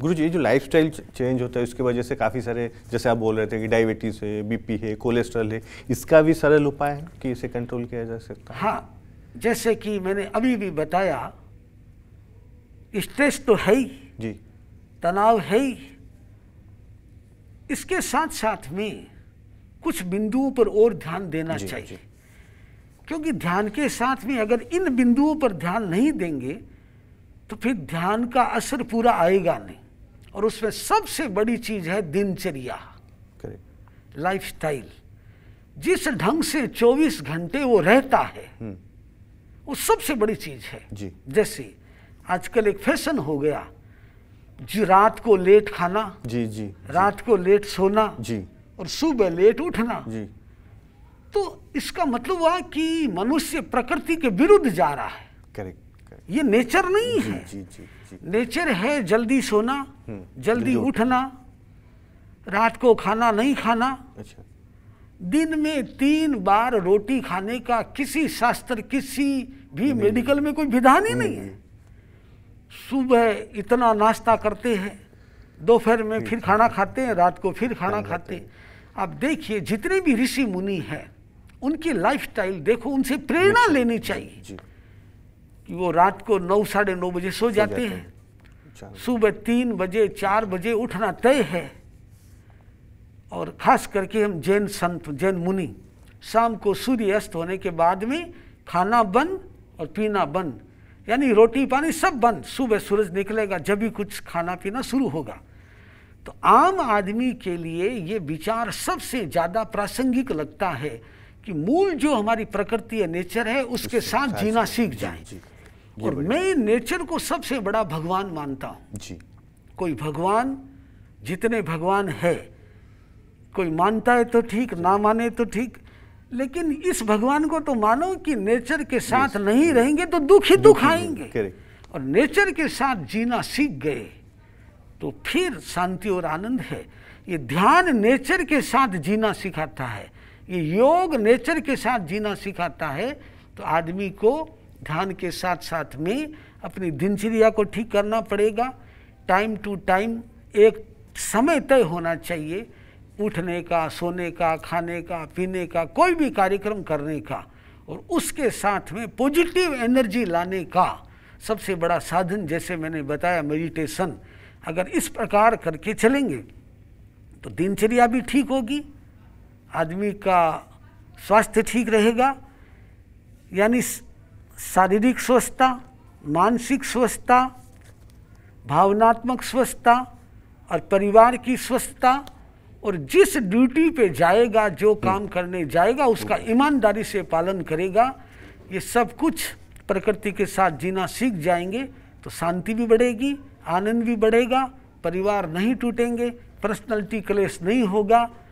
गुरु जी ये जो लाइफ चेंज होता है उसकी वजह से काफ़ी सारे जैसे आप बोल रहे थे कि डायबिटीज़ है बीपी है कोलेस्ट्रॉल है इसका भी सरल उपाय है कि इसे कंट्रोल किया जा सकता है हाँ जैसे कि मैंने अभी भी बताया स्ट्रेस तो है ही जी तनाव है ही इसके साथ साथ में कुछ बिंदुओं पर और ध्यान देना जी, चाहिए जी। क्योंकि ध्यान के साथ में अगर इन बिंदुओं पर ध्यान नहीं देंगे तो फिर ध्यान का असर पूरा आएगा नहीं और उसमें सबसे बड़ी चीज है दिनचर्या लाइफ स्टाइल जिस ढंग से 24 घंटे वो रहता है हम्म। वो सबसे बड़ी चीज है जी। जैसे आजकल एक फैशन हो गया जी रात को लेट खाना जी जी रात जी। को लेट सोना जी और सुबह लेट उठना जी तो इसका मतलब हुआ कि मनुष्य प्रकृति के विरुद्ध जा रहा है करेक्ट ये नेचर नहीं जी, है जी, जी। नेचर है जल्दी सोना हम्म, जल्दी उठना रात को खाना नहीं खाना अच्छा दिन में तीन बार रोटी खाने का किसी शास्त्र किसी भी मेडिकल में कोई विधान ही नहीं है सुबह इतना नाश्ता करते हैं दोपहर में फिर खाना खाते हैं रात को फिर खाना खाते हैं आप देखिए जितने भी ऋषि मुनि हैं उनकी लाइफस्टाइल देखो उनसे प्रेरणा अच्छा। लेनी चाहिए कि वो रात को नौ साढ़े नौ बजे सो जाते, हैं सुबह तीन बजे चार बजे उठना तय है और खास करके हम जैन संत जैन मुनि शाम को सूर्य अस्त होने के बाद में खाना बंद और पीना बंद यानी रोटी पानी सब बंद सुबह सूरज निकलेगा जब भी कुछ खाना पीना शुरू होगा तो आम आदमी के लिए ये विचार सबसे ज़्यादा प्रासंगिक लगता है कि मूल जो हमारी प्रकृति या नेचर है उसके साथ जीना सीख जाए और मैं नेचर को सबसे बड़ा भगवान मानता हूँ जी कोई भगवान जितने भगवान है कोई मानता है तो ठीक ना माने तो ठीक लेकिन इस भगवान को तो मानो कि नेचर के साथ नहीं रहेंगे तो दुख ही दुख आएंगे और नेचर के साथ जीना सीख गए तो फिर शांति और आनंद है ये ध्यान नेचर के साथ जीना सिखाता है ये योग नेचर के साथ जीना सिखाता है तो आदमी को ध्यान के साथ साथ में अपनी दिनचर्या को ठीक करना पड़ेगा टाइम टू टाइम एक समय तय होना चाहिए उठने का सोने का खाने का पीने का कोई भी कार्यक्रम करने का और उसके साथ में पॉजिटिव एनर्जी लाने का सबसे बड़ा साधन जैसे मैंने बताया मेडिटेशन अगर इस प्रकार करके चलेंगे तो दिनचर्या भी ठीक होगी आदमी का स्वास्थ्य ठीक रहेगा यानी शारीरिक स्वस्थता मानसिक स्वस्थता भावनात्मक स्वस्थता और परिवार की स्वस्थता और जिस ड्यूटी पे जाएगा जो काम करने जाएगा उसका ईमानदारी से पालन करेगा ये सब कुछ प्रकृति के साथ जीना सीख जाएंगे तो शांति भी बढ़ेगी आनंद भी बढ़ेगा परिवार नहीं टूटेंगे पर्सनलिटी क्लेश नहीं होगा